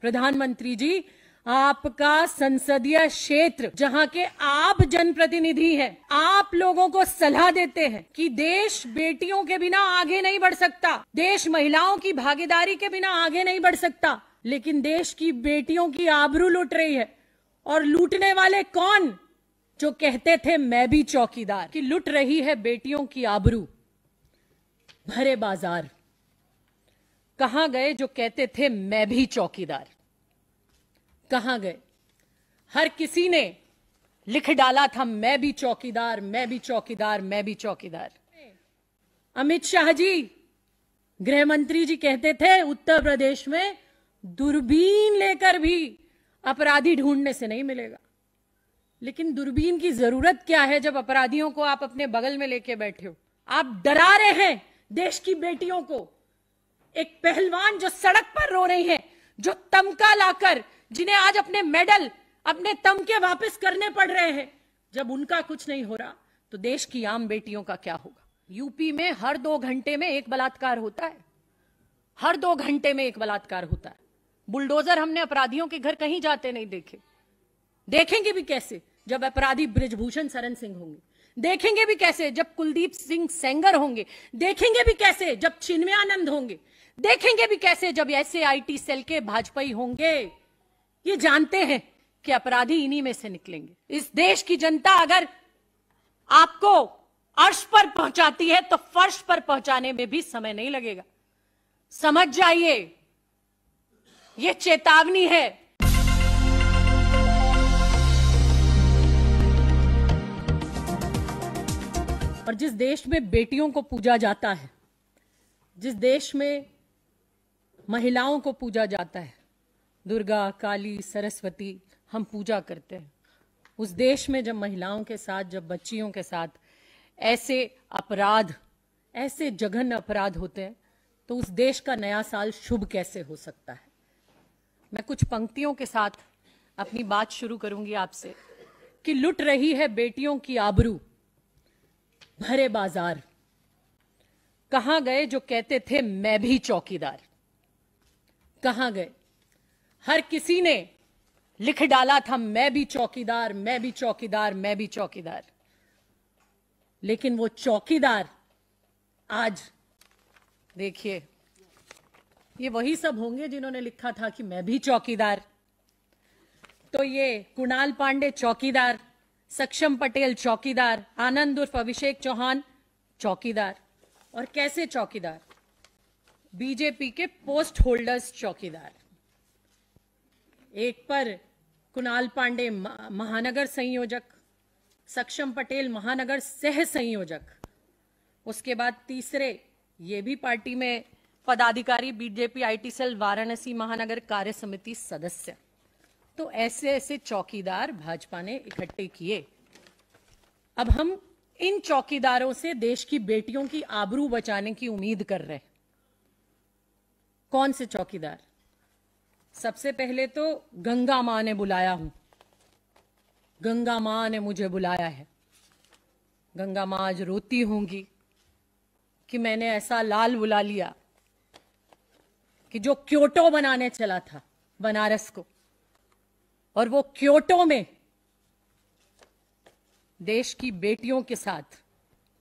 प्रधानमंत्री जी आपका संसदीय क्षेत्र जहां के आप जनप्रतिनिधि हैं आप लोगों को सलाह देते हैं कि देश बेटियों के बिना आगे नहीं बढ़ सकता देश महिलाओं की भागीदारी के बिना आगे नहीं बढ़ सकता लेकिन देश की बेटियों की आबरू लूट रही है और लूटने वाले कौन जो कहते थे मैं भी चौकीदार कि लुट रही है बेटियों की आबरू भरे बाजार कहां गए जो कहते थे मैं भी चौकीदार कहां गए हर किसी ने लिख डाला था मैं भी चौकीदार मैं भी चौकीदार मैं भी चौकीदार अमित शाह जी गृह मंत्री जी कहते थे उत्तर प्रदेश में दूरबीन लेकर भी अपराधी ढूंढने से नहीं मिलेगा लेकिन दूरबीन की जरूरत क्या है जब अपराधियों को आप अपने बगल में लेके बैठे हो आप डरा रहे हैं देश की बेटियों को एक पहलवान जो सड़क पर रो रहे हैं जो तमका लाकर जिन्हें आज अपने मेडल अपने तमके वापस करने पड़ रहे हैं जब उनका कुछ नहीं हो रहा तो देश की आम बेटियों का क्या होगा यूपी में हर दो घंटे में एक बलात्कार होता है हर दो घंटे में एक बलात्कार होता है बुलडोजर हमने अपराधियों के घर कहीं जाते नहीं देखे देखेंगे भी कैसे जब अपराधी ब्रिजभूषण शरण सिंह होंगे देखेंगे भी कैसे जब कुलदीप सिंह सेंगर होंगे देखेंगे भी कैसे जब चिन्मयानंद होंगे देखेंगे भी कैसे जब ऐसे आईटी सेल के भाजपाई होंगे ये जानते हैं कि अपराधी इन्हीं में से निकलेंगे इस देश की जनता अगर आपको अर्श पर पहुंचाती है तो फर्श पर पहुंचाने में भी समय नहीं लगेगा समझ जाइए यह चेतावनी है और जिस देश में बेटियों को पूजा जाता है जिस देश में महिलाओं को पूजा जाता है दुर्गा काली सरस्वती हम पूजा करते हैं उस देश में जब महिलाओं के साथ जब बच्चियों के साथ ऐसे अपराध ऐसे जघन अपराध होते हैं तो उस देश का नया साल शुभ कैसे हो सकता है मैं कुछ पंक्तियों के साथ अपनी बात शुरू करूंगी आपसे कि लुट रही है बेटियों की आबरू भरे बाजार कहाँ गए जो कहते थे मैं भी चौकीदार कहां गए हर किसी ने लिख डाला था मैं भी चौकीदार मैं भी चौकीदार मैं भी चौकीदार लेकिन वो चौकीदार आज देखिए ये वही सब होंगे जिन्होंने लिखा था कि मैं भी चौकीदार तो ये कुणाल पांडे चौकीदार सक्षम पटेल चौकीदार आनंद उर्फ अभिषेक चौहान चौकीदार और कैसे चौकीदार बीजेपी के पोस्ट होल्डर्स चौकीदार एक पर कुणाल पांडे महानगर संयोजक सक्षम पटेल महानगर सह संयोजक उसके बाद तीसरे ये भी पार्टी में पदाधिकारी बीजेपी आईटी सेल वाराणसी महानगर कार्य समिति सदस्य तो ऐसे ऐसे चौकीदार भाजपा ने इकट्ठे किए अब हम इन चौकीदारों से देश की बेटियों की आबरू बचाने की उम्मीद कर रहे हैं कौन से चौकीदार सबसे पहले तो गंगा माँ ने बुलाया हूं गंगा मां ने मुझे बुलाया है गंगा माँ आज रोती होंगी कि मैंने ऐसा लाल बुला लिया कि जो क्योटो बनाने चला था बनारस को और वो क्योटो में देश की बेटियों के साथ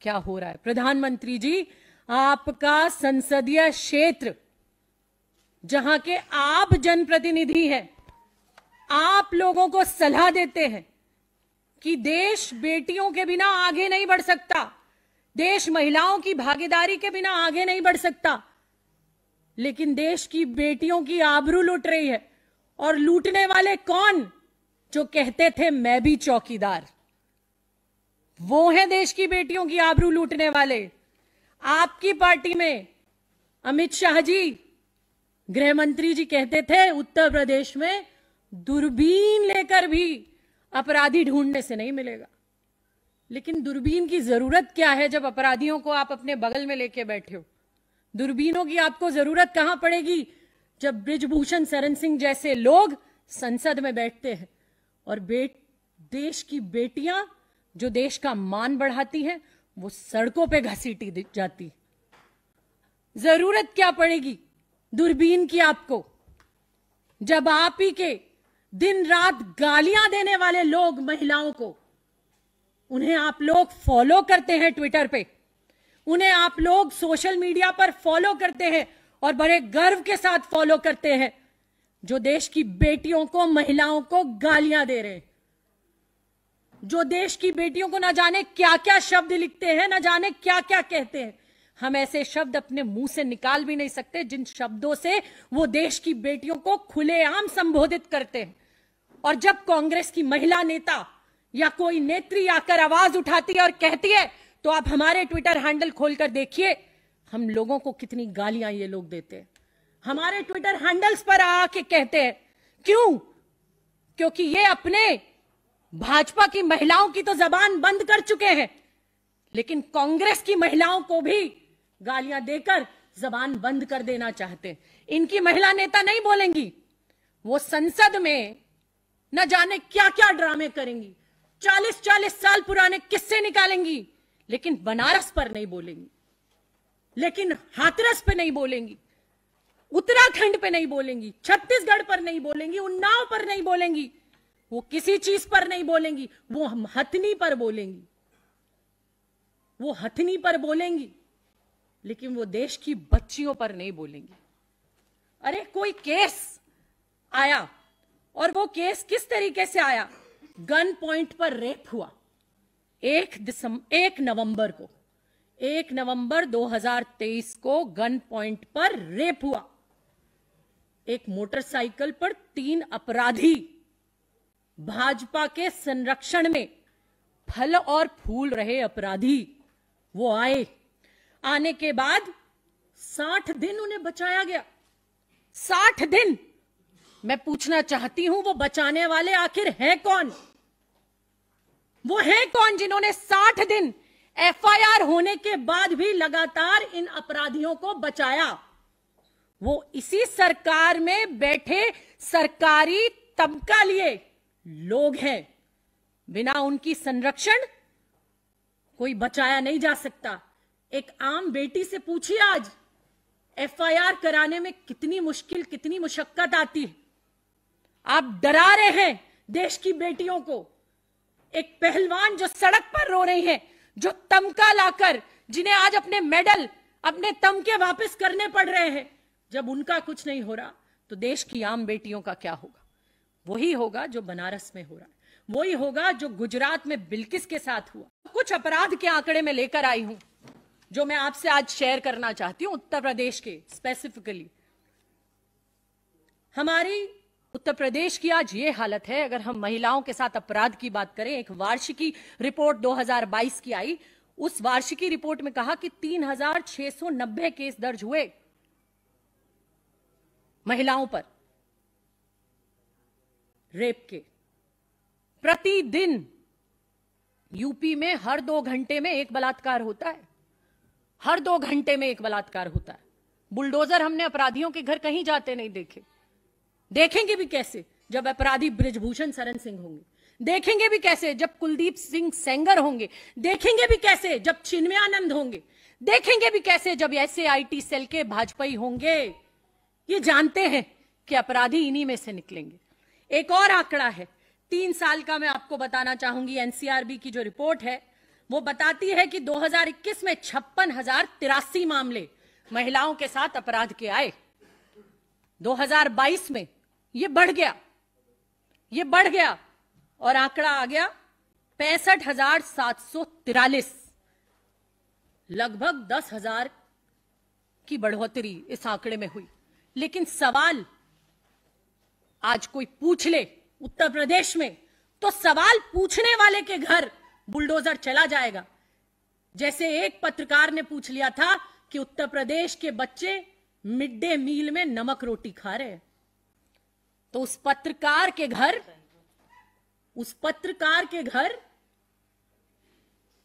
क्या हो रहा है प्रधानमंत्री जी आपका संसदीय क्षेत्र जहां के आप जनप्रतिनिधि हैं आप लोगों को सलाह देते हैं कि देश बेटियों के बिना आगे नहीं बढ़ सकता देश महिलाओं की भागीदारी के बिना आगे नहीं बढ़ सकता लेकिन देश की बेटियों की आबरू लूट रही है और लूटने वाले कौन जो कहते थे मैं भी चौकीदार वो है देश की बेटियों की आबरू लूटने वाले आपकी पार्टी में अमित शाह जी गृह मंत्री जी कहते थे उत्तर प्रदेश में दूरबीन लेकर भी अपराधी ढूंढने से नहीं मिलेगा लेकिन दूरबीन की जरूरत क्या है जब अपराधियों को आप अपने बगल में लेके बैठे हो दूरबीनों की आपको जरूरत कहां पड़ेगी जब ब्रिजभूषण शरण सिंह जैसे लोग संसद में बैठते हैं और बेट देश की बेटियां जो देश का मान बढ़ाती हैं वो सड़कों पे घसीटी जाती जरूरत क्या पड़ेगी दूरबीन की आपको जब आप ही के दिन रात गालियां देने वाले लोग महिलाओं को उन्हें आप लोग फॉलो करते हैं ट्विटर पे उन्हें आप लोग सोशल मीडिया पर फॉलो करते हैं और बड़े गर्व के साथ फॉलो करते हैं जो देश की बेटियों को महिलाओं को गालियां दे रहे जो देश की बेटियों को ना जाने क्या क्या शब्द लिखते हैं ना जाने क्या क्या कहते हैं हम ऐसे शब्द अपने मुंह से निकाल भी नहीं सकते जिन शब्दों से वो देश की बेटियों को खुलेआम संबोधित करते हैं और जब कांग्रेस की महिला नेता या कोई नेत्री आकर आवाज उठाती है और कहती है तो आप हमारे ट्विटर हैंडल खोलकर देखिए हम लोगों को कितनी गालियां ये लोग देते हैं हमारे ट्विटर हैंडल्स पर आके कहते हैं क्यों क्योंकि ये अपने भाजपा की महिलाओं की तो जबान बंद कर चुके हैं लेकिन कांग्रेस की महिलाओं को भी गालियां देकर जबान बंद कर देना चाहते इनकी महिला नेता नहीं बोलेंगी वो संसद में न जाने क्या क्या ड्रामे करेंगी चालीस चालीस साल पुराने किस्से निकालेंगी लेकिन बनारस पर नहीं बोलेंगी लेकिन हाथरस पे नहीं बोलेंगी उत्तराखंड पे नहीं बोलेंगी छत्तीसगढ़ पर नहीं बोलेंगी उन्नाव पर नहीं बोलेंगी वो किसी चीज पर नहीं बोलेंगी वो हम हथनी पर बोलेंगी वो हथनी पर बोलेंगी लेकिन वो देश की बच्चियों पर नहीं बोलेंगे अरे कोई केस आया और वो केस किस तरीके से आया गन पॉइंट पर रेप हुआ एक दिसंबर एक नवंबर को एक नवंबर 2023 को गन पॉइंट पर रेप हुआ एक मोटरसाइकिल पर तीन अपराधी भाजपा के संरक्षण में फल और फूल रहे अपराधी वो आए आने के बाद साठ दिन उन्हें बचाया गया साठ दिन मैं पूछना चाहती हूं वो बचाने वाले आखिर हैं कौन वो हैं कौन जिन्होंने साठ दिन एफआईआर होने के बाद भी लगातार इन अपराधियों को बचाया वो इसी सरकार में बैठे सरकारी तबका लिए लोग हैं बिना उनकी संरक्षण कोई बचाया नहीं जा सकता एक आम बेटी से पूछिए आज एफआईआर कराने में कितनी मुश्किल कितनी मुशक्कत आती है आप डरा रहे हैं देश की बेटियों को एक पहलवान जो सड़क पर रो रही है जो तमका लाकर जिन्हें आज अपने मेडल अपने तमके वापस करने पड़ रहे हैं जब उनका कुछ नहीं हो रहा तो देश की आम बेटियों का क्या होगा वही होगा जो बनारस में हो रहा है वही होगा जो गुजरात में बिल्किस के साथ हुआ कुछ अपराध के आंकड़े में लेकर आई हूं जो मैं आपसे आज शेयर करना चाहती हूं उत्तर प्रदेश के स्पेसिफिकली हमारी उत्तर प्रदेश की आज ये हालत है अगर हम महिलाओं के साथ अपराध की बात करें एक वार्षिकी रिपोर्ट 2022 की आई उस वार्षिकी रिपोर्ट में कहा कि 3,690 केस दर्ज हुए महिलाओं पर रेप के प्रतिदिन यूपी में हर दो घंटे में एक बलात्कार होता है हर दो घंटे में एक बलात्कार होता है बुलडोजर हमने अपराधियों के घर कहीं जाते नहीं देखे देखेंगे भी कैसे जब अपराधी ब्रिजभूषण शरण सिंह होंगे देखेंगे भी कैसे जब कुलदीप सिंह सेंगर होंगे देखेंगे भी कैसे जब चिन्मयानंद होंगे देखेंगे भी कैसे जब ऐसे आईटी सेल के भाजपाई होंगे ये जानते हैं कि अपराधी इन्हीं में से निकलेंगे एक और आंकड़ा है तीन साल का मैं आपको बताना चाहूंगी एनसीआरबी की जो रिपोर्ट है वो बताती है कि 2021 में छप्पन हजार तिरासी मामले महिलाओं के साथ अपराध के आए 2022 में ये बढ़ गया ये बढ़ गया और आंकड़ा आ गया पैंसठ हजार सात सौ तिरालीस लगभग दस हजार की बढ़ोतरी इस आंकड़े में हुई लेकिन सवाल आज कोई पूछ ले उत्तर प्रदेश में तो सवाल पूछने वाले के घर बुलडोजर चला जाएगा जैसे एक पत्रकार ने पूछ लिया था कि उत्तर प्रदेश के बच्चे मिड डे मील में नमक रोटी खा रहे तो उस पत्रकार के घर उस पत्रकार के घर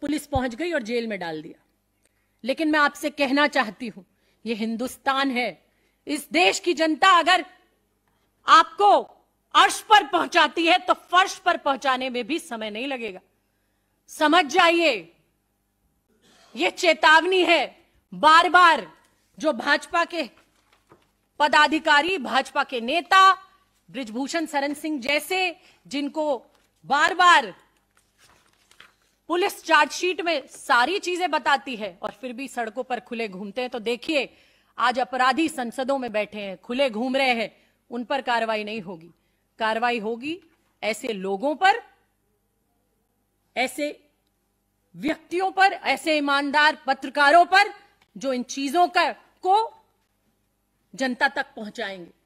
पुलिस पहुंच गई और जेल में डाल दिया लेकिन मैं आपसे कहना चाहती हूं ये हिंदुस्तान है इस देश की जनता अगर आपको अर्श पर पहुंचाती है तो फर्श पर पहुंचाने में भी समय नहीं लगेगा समझ जाइए ये चेतावनी है बार बार जो भाजपा के पदाधिकारी भाजपा के नेता ब्रिजभूषण शरण सिंह जैसे जिनको बार बार पुलिस चार्जशीट में सारी चीजें बताती है और फिर भी सड़कों पर खुले घूमते हैं तो देखिए आज अपराधी संसदों में बैठे हैं खुले घूम रहे हैं उन पर कार्रवाई नहीं होगी कार्रवाई होगी ऐसे लोगों पर ऐसे व्यक्तियों पर ऐसे ईमानदार पत्रकारों पर जो इन चीजों का को जनता तक पहुंचाएंगे